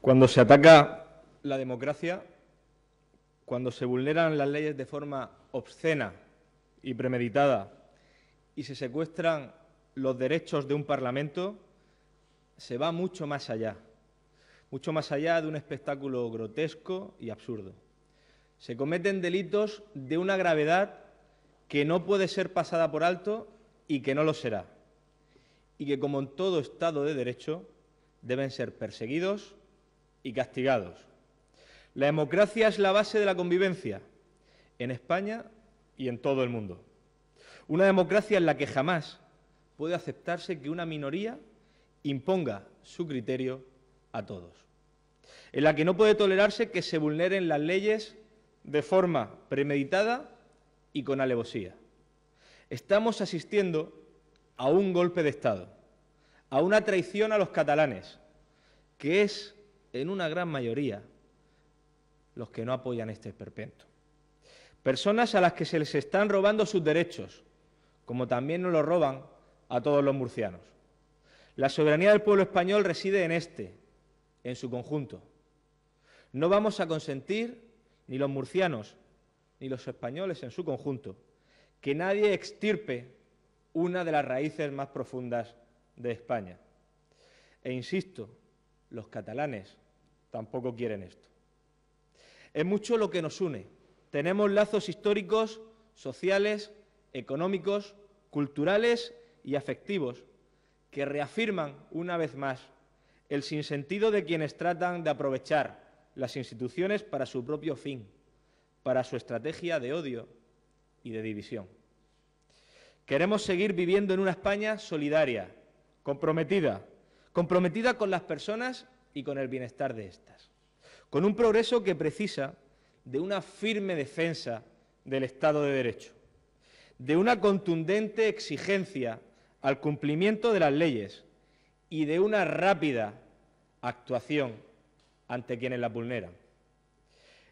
Cuando se ataca la democracia, cuando se vulneran las leyes de forma obscena y premeditada y se secuestran los derechos de un Parlamento, se va mucho más allá, mucho más allá de un espectáculo grotesco y absurdo. Se cometen delitos de una gravedad que no puede ser pasada por alto y que no lo será. Y que, como en todo Estado de Derecho, deben ser perseguidos y castigados. La democracia es la base de la convivencia en España y en todo el mundo. Una democracia en la que jamás puede aceptarse que una minoría imponga su criterio a todos. En la que no puede tolerarse que se vulneren las leyes de forma premeditada y con alevosía. Estamos asistiendo a un golpe de Estado a una traición a los catalanes, que es, en una gran mayoría, los que no apoyan este esperpento. Personas a las que se les están robando sus derechos, como también nos lo roban a todos los murcianos. La soberanía del pueblo español reside en este, en su conjunto. No vamos a consentir, ni los murcianos, ni los españoles en su conjunto, que nadie extirpe una de las raíces más profundas de España. E insisto, los catalanes tampoco quieren esto. Es mucho lo que nos une. Tenemos lazos históricos, sociales, económicos, culturales y afectivos que reafirman una vez más el sinsentido de quienes tratan de aprovechar las instituciones para su propio fin, para su estrategia de odio y de división. Queremos seguir viviendo en una España solidaria, comprometida, comprometida con las personas y con el bienestar de estas, con un progreso que precisa de una firme defensa del Estado de Derecho, de una contundente exigencia al cumplimiento de las leyes y de una rápida actuación ante quienes la vulneran.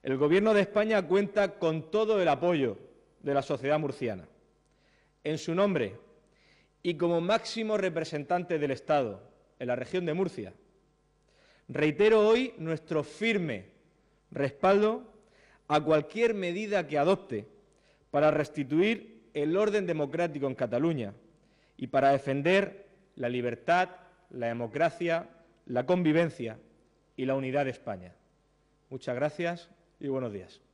El Gobierno de España cuenta con todo el apoyo de la sociedad murciana. En su nombre, y como máximo representante del Estado en la región de Murcia. Reitero hoy nuestro firme respaldo a cualquier medida que adopte para restituir el orden democrático en Cataluña y para defender la libertad, la democracia, la convivencia y la unidad de España. Muchas gracias y buenos días.